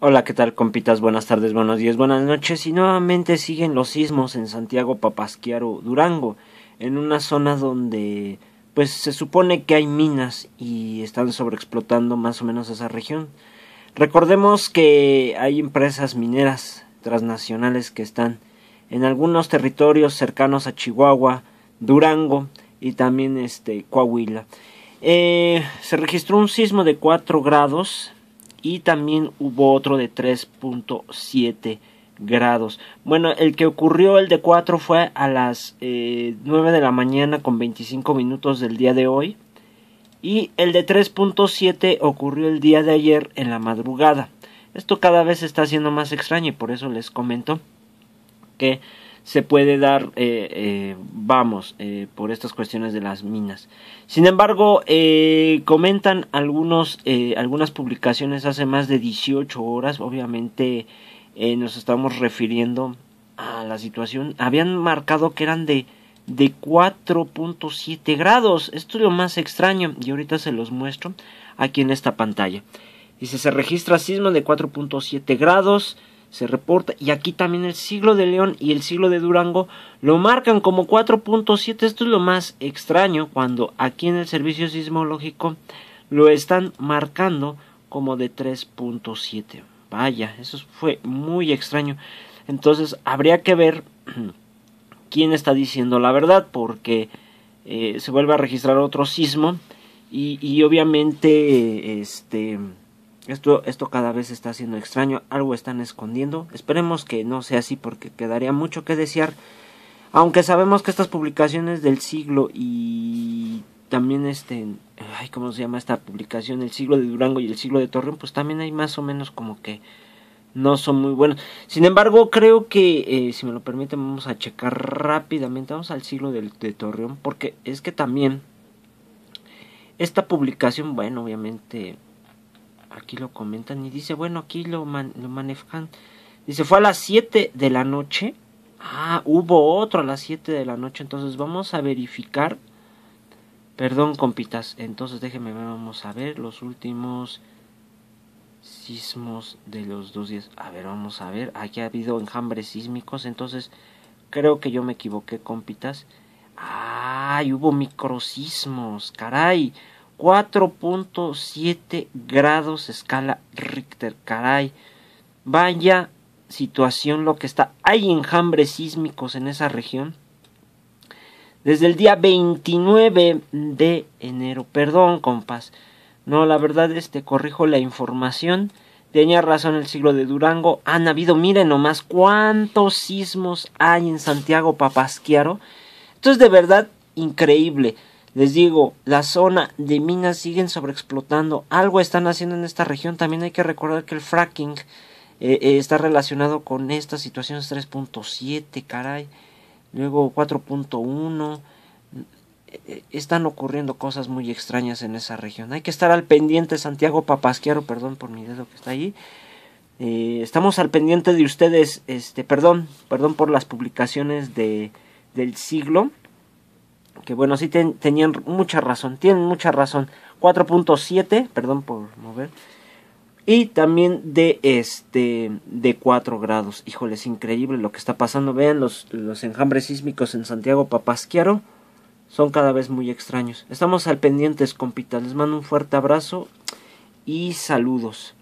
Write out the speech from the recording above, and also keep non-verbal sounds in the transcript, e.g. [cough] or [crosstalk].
Hola, ¿qué tal, compitas? Buenas tardes, buenos días, buenas noches. Y nuevamente siguen los sismos en Santiago, Papasquiaro, Durango, en una zona donde, pues, se supone que hay minas y están sobreexplotando más o menos esa región. Recordemos que hay empresas mineras transnacionales que están en algunos territorios cercanos a Chihuahua, Durango y también este Coahuila. Eh, se registró un sismo de 4 grados y también hubo otro de 3.7 grados. Bueno, el que ocurrió, el de 4, fue a las eh, nueve 9 de la mañana con 25 minutos del día de hoy. Y el de 3.7 ocurrió el día de ayer en la madrugada. Esto cada vez está haciendo más extraño y por eso les comento que se puede dar, eh, eh, vamos, eh, por estas cuestiones de las minas. Sin embargo, comentan algunos, algunas publicaciones hace más de 18 horas, obviamente nos estamos refiriendo a la situación, habían marcado que eran de, de 4.7 grados, esto es lo más extraño y ahorita se los muestro aquí en esta pantalla. Dice, se registra sismo de 4.7 grados, se reporta. Y aquí también el siglo de León y el siglo de Durango lo marcan como 4.7. Esto es lo más extraño cuando aquí en el servicio sismológico lo están marcando como de 3.7. Vaya, eso fue muy extraño. Entonces habría que ver [clears throat] quién está diciendo la verdad porque eh, se vuelve a registrar otro sismo y, y obviamente este esto, esto cada vez está siendo extraño, algo están escondiendo. Esperemos que no sea así porque quedaría mucho que desear. Aunque sabemos que estas publicaciones del siglo y también este, ay, ¿cómo se llama esta publicación? El siglo de Durango y el siglo de Torreón, pues también hay más o menos como que no son muy buenos. Sin embargo, creo que, eh, si me lo permiten, vamos a checar rápidamente, vamos al siglo de Torreón, porque es que también esta publicación, bueno, obviamente aquí lo comentan y dice, bueno, aquí lo, lo manejan. Dice, fue a las 7 de la noche. Ah, hubo otro a las 7 de la noche, entonces vamos a verificar. Perdón, compitas, entonces déjenme ver, vamos a ver los últimos sismos de los dos días. A ver, vamos a ver, aquí ha habido enjambres sísmicos, entonces creo que yo me equivoqué, compitas. y Hubo sismos. caray. 4.7 grados escala Richter. Caray, vaya situación lo que está. Hay enjambres sísmicos en esa región. Desde el día 29 de enero. Perdón, compas. No, la verdad, es que corrijo la información. Tenía razón el siglo de Durango. Han habido, miren nomás, cuántos sismos hay en Santiago Papasquiaro. Esto es de verdad increíble. Les digo, la zona de minas siguen sobreexplotando. Algo están haciendo en esta región. También hay que recordar que el fracking eh, eh, está relacionado con estas situaciones 3.7, caray. Luego 4.1. Eh, están ocurriendo cosas muy extrañas en esa región. Hay que estar al pendiente, Santiago Papasquiaro, perdón por mi dedo que está allí. estamos al pendiente de ustedes, este, perdón, perdón por las publicaciones de, del siglo que bueno, sí tenían mucha razón, tienen mucha razón. 4.7, perdón por mover. Y también de este de 4 grados. Híjole, es increíble lo que está pasando. Vean los, los enjambres sísmicos en Santiago Papasquiaro. Son cada vez muy extraños. Estamos al pendientes, compita. Les mando un fuerte abrazo y saludos.